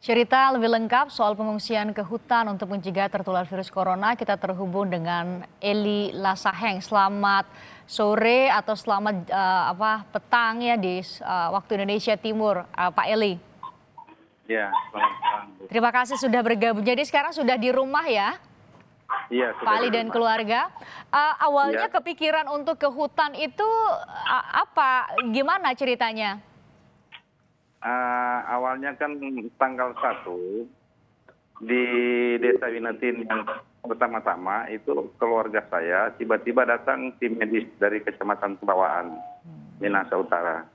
Cerita lebih lengkap soal pengungsian ke hutan untuk mencegah tertular virus corona, kita terhubung dengan Eli Lasaheng. Selamat sore atau selamat uh, apa petang ya di uh, waktu Indonesia Timur, uh, Pak Eli. Ya, selamat petang. Terima kasih sudah bergabung. Jadi sekarang sudah di rumah ya? Iya, sudah Pak Ali dan keluarga. Uh, awalnya ya. kepikiran untuk ke hutan itu uh, apa? Gimana ceritanya? Ah, awalnya kan tanggal satu di Desa Winatin yang pertama-tama itu keluarga saya tiba-tiba datang tim medis dari Kecamatan Kebawaan, Minasa Utara.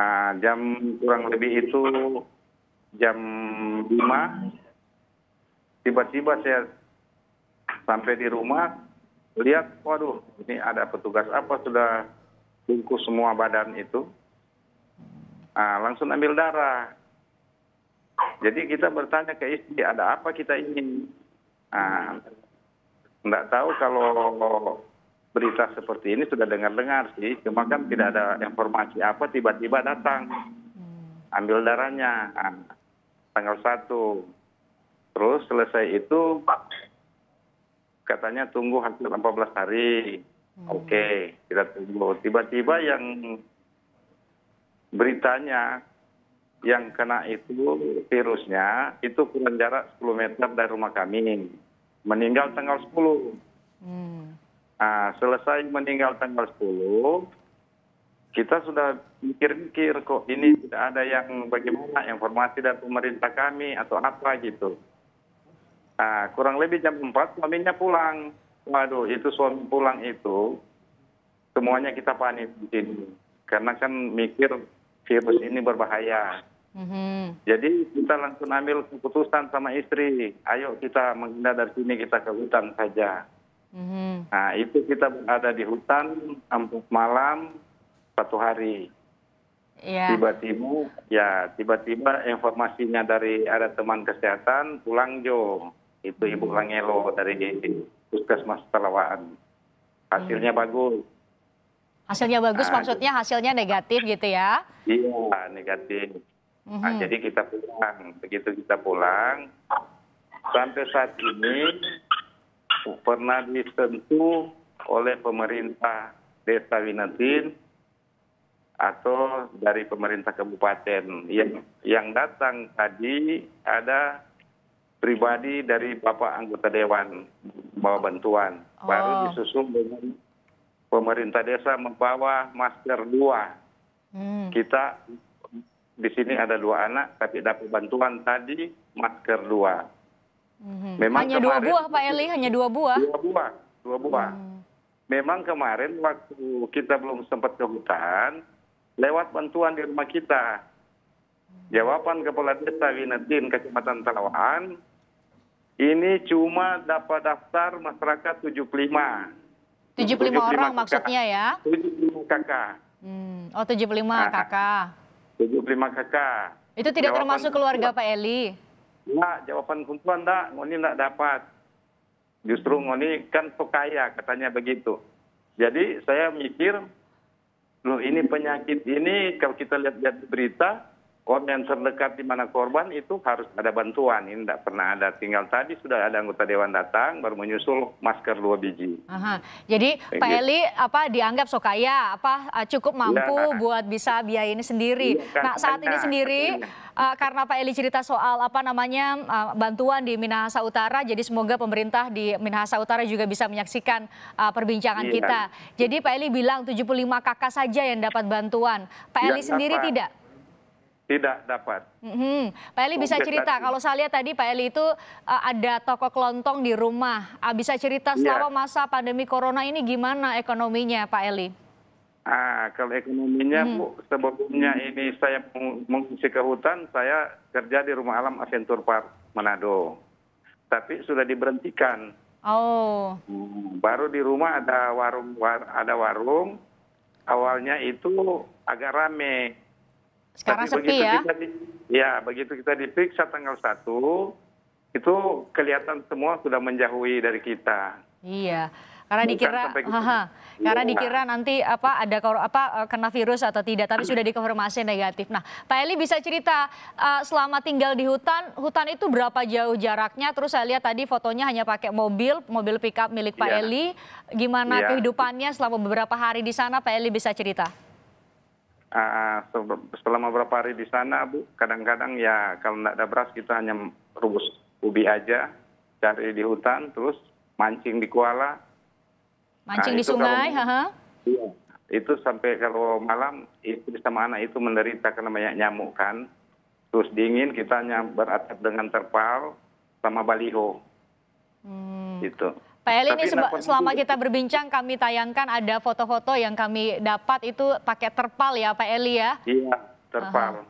Uh, jam kurang lebih itu jam 5 tiba-tiba saya sampai di rumah lihat waduh ini ada petugas apa sudah bungkus semua badan itu Nah, langsung ambil darah. Jadi kita bertanya ke istri, ada apa kita ingin? Nah, nggak tahu kalau berita seperti ini sudah dengar-dengar sih, cuma kan tidak ada informasi apa tiba-tiba datang ambil darahnya ah, tanggal 1. Terus selesai itu katanya tunggu hampir 14 hari. Hmm. Oke, okay, kita tunggu. Tiba-tiba yang beritanya yang kena itu virusnya itu kurang jarak sepuluh meter dari rumah kami. Meninggal tanggal sepuluh. Hmm. Nah, selesai meninggal tanggal sepuluh, kita sudah mikir-mikir kok ini tidak ada yang bagaimana informasi dari pemerintah kami atau apa gitu. Nah, kurang lebih jam empat suaminya pulang. Waduh, itu suami pulang itu semuanya kita panik di sini. Karena kan mikir virus ini berbahaya. Mm-hmm. Jadi kita langsung ambil keputusan sama istri, ayo kita menghindar dari sini kita ke hutan saja. Mm-hmm. Nah itu kita ada di hutan empat malam satu hari. Iya. Tiba-tiba ya tiba-tiba informasinya dari ada teman kesehatan pulang Jo itu mm-hmm. ibu Langelo dari puskesmas Telawaan. Hasilnya mm-hmm. bagus Hasilnya bagus nah, maksudnya hasilnya negatif gitu ya? Iya, negatif. Mm-hmm. Nah, mhm. jadi kita pulang. Begitu kita pulang, sampai saat ini pernah disentuh oleh pemerintah desa Winatin atau dari pemerintah kabupaten. Yang yang datang tadi ada pribadi dari Bapak anggota dewan bawa bantuan, oh. baru disusun dengan pemerintah desa membawa masker dua. Hmm. Kita di sini ada dua anak, tapi dapat bantuan tadi masker dua. Hmm. Memang hanya kemarin, dua buah Pak Eli, hanya dua buah. Dua buah, dua buah. Hmm. Memang kemarin waktu kita belum sempat ke hutan, lewat bantuan di rumah kita. Jawaban Kepala Desa Winetin, Kecamatan Talawan, ini cuma dapat daftar masyarakat 75. 75, 75 orang kakak. maksudnya ya? 75 kakak. Hmm. Oh, 75 nah, kakak. 75 kakak. Itu tidak jawaban termasuk keluarga kumpulan. Pak Eli? Enggak, jawaban kumpulan enggak, Ngoni enggak dapat. Justru hmm. Ngoni kan pekaya, katanya begitu. Jadi saya mikir, loh ini penyakit ini kalau kita lihat-lihat berita, korban terdekat di mana korban itu harus ada bantuan. Ini tidak pernah ada. Tinggal tadi sudah ada anggota dewan datang, baru menyusul masker dua biji. Aha. Jadi Pak gitu. Eli apa dianggap sokaya apa eh, cukup iya, mampu ya. buat bisa biaya ini sendiri. Ya, nah saat ini sendiri uh, karena Pak Eli cerita soal apa namanya uh, bantuan di Minahasa Utara, jadi semoga pemerintah di Minahasa Utara juga bisa menyaksikan uh, perbincangan ya. kita. Kan. Jadi Pak Eli bilang 75 kakak saja yang dapat bantuan. Pak iya, Eli sendiri apa. tidak tidak dapat. Mm-hmm. Pak Eli bisa cerita, kalau saya lihat tadi Pak Eli itu uh, ada toko kelontong di rumah. Uh, bisa cerita iya. selama ya. masa pandemi corona ini gimana ekonominya Pak Eli? Ah, kalau ekonominya hmm. Bu, sebelumnya ini saya mengungsi ke hutan, saya kerja di Rumah Alam Adventure Park Manado. Tapi sudah diberhentikan. Oh. Hmm, baru di rumah ada warung, war, ada warung. Awalnya itu agak rame sekarang Tapi sepi ya? di, ya, begitu kita diperiksa tanggal 1, itu kelihatan semua sudah menjauhi dari kita. Iya. Karena Bukan dikira, gitu. haha, karena iya. dikira nanti apa ada apa eh, kena virus atau tidak, tapi sudah dikonfirmasi negatif. Nah, Pak Eli bisa cerita uh, selama tinggal di hutan, hutan itu berapa jauh jaraknya? Terus saya lihat tadi fotonya hanya pakai mobil, mobil pickup milik Pak iya. Eli. Gimana ya. kehidupannya selama beberapa hari di sana? Pak Eli bisa cerita. Ah, setelah beberapa hari di sana bu kadang-kadang ya kalau tidak ada beras kita hanya rebus ubi aja cari di hutan terus mancing di kuala mancing nah, di sungai kalau, iya, itu sampai kalau malam itu sama anak itu menderita karena banyak nyamuk kan terus dingin kita hanya beratap dengan terpal sama baliho hmm. itu Pak Eli ini selama kita berbincang kami tayangkan ada foto-foto yang kami dapat itu pakai terpal ya Pak Eli ya? Iya, terpal.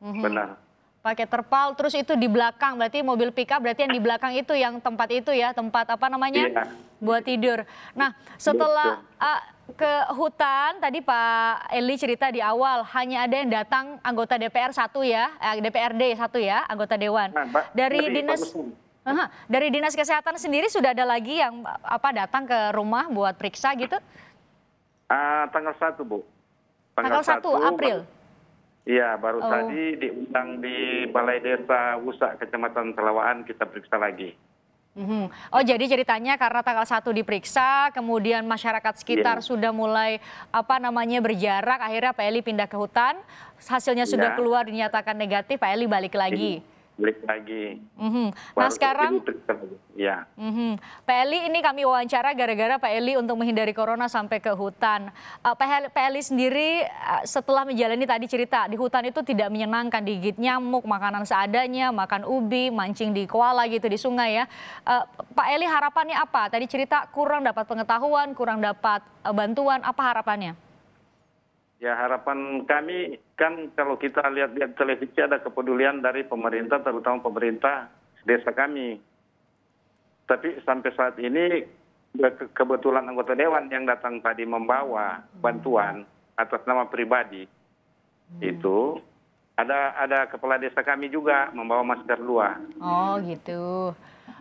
Uh Benar. Pakai terpal terus itu di belakang berarti mobil pickup berarti yang di belakang itu yang tempat itu ya, tempat apa namanya? Iya. Buat tidur. Nah, setelah uh, ke hutan tadi Pak Eli cerita di awal hanya ada yang datang anggota DPR satu ya, eh, DPRD satu ya, anggota dewan. Nah, Pak, dari, dari dinas Pak Aha, dari dinas kesehatan sendiri sudah ada lagi yang apa datang ke rumah buat periksa gitu? Uh, tanggal 1, Bu. Tanggal, tanggal 1, April. Iya, baru, ya, baru oh. tadi diundang di Balai Desa Wusak Kecamatan Selawaan kita periksa lagi. mm Oh jadi ceritanya karena tanggal 1 diperiksa, kemudian masyarakat sekitar yeah. sudah mulai apa namanya berjarak, akhirnya Pak Eli pindah ke hutan, hasilnya yeah. sudah iya. keluar dinyatakan negatif, Pak Eli balik lagi. Iya balik lagi. Mm-hmm. Nah Baru sekarang, ya. Mm-hmm. Pak Eli ini kami wawancara gara-gara Pak Eli untuk menghindari corona sampai ke hutan. Uh, Pak, Eli, sendiri uh, setelah menjalani tadi cerita di hutan itu tidak menyenangkan, digigit nyamuk, makanan seadanya, makan ubi, mancing di koala gitu di sungai ya. Uh, Pak Eli harapannya apa? Tadi cerita kurang dapat pengetahuan, kurang dapat uh, bantuan, apa harapannya? ya harapan kami kan kalau kita lihat di televisi ada kepedulian dari pemerintah terutama pemerintah desa kami tapi sampai saat ini ya, kebetulan anggota dewan yang datang tadi membawa bantuan atas nama pribadi hmm. itu ada ada kepala desa kami juga membawa masker dua oh gitu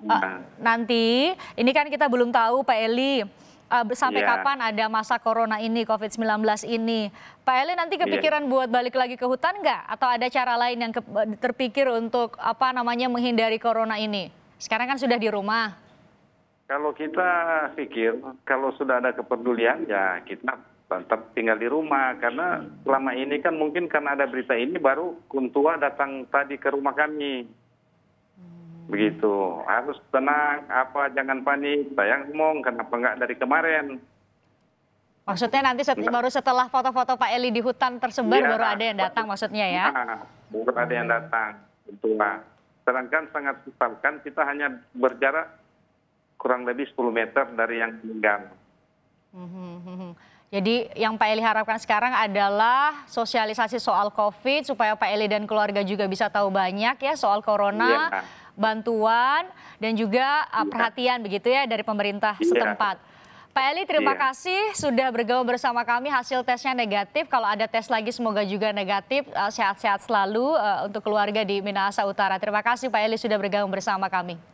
nah. uh, nanti ini kan kita belum tahu Pak Eli uh, sampai yeah. kapan ada masa corona ini, COVID-19 ini. Pak Eli nanti iya. kepikiran yeah. buat balik lagi ke hutan nggak? Atau ada cara lain yang eh, terpikir untuk apa namanya menghindari corona ini? Sekarang kan sudah di rumah. Kalau kita pikir, kalau sudah ada kepedulian ya kita tetap tinggal di rumah karena hmm. selama ini kan mungkin karena ada berita ini baru Kuntua datang tadi ke rumah kami begitu harus tenang apa jangan panik sayang ngomong kenapa nggak dari kemarin maksudnya nanti set, baru setelah foto-foto Pak Eli di hutan tersebar ya, baru ada yang datang maksudnya ya iya, baru ada yang datang itulah sedangkan sangat kan kita hanya berjarak kurang lebih 10 meter dari yang meninggal mm-hmm. jadi yang Pak Eli harapkan sekarang adalah sosialisasi soal COVID supaya Pak Eli dan keluarga juga bisa tahu banyak ya soal corona. Ya bantuan dan juga uh, iya. perhatian begitu ya dari pemerintah iya. setempat. Pak Eli, terima iya. kasih sudah bergabung bersama kami. Hasil tesnya negatif. Kalau ada tes lagi, semoga juga negatif. Uh, sehat-sehat selalu uh, untuk keluarga di Minahasa Utara. Terima kasih, Pak Eli, sudah bergabung bersama kami.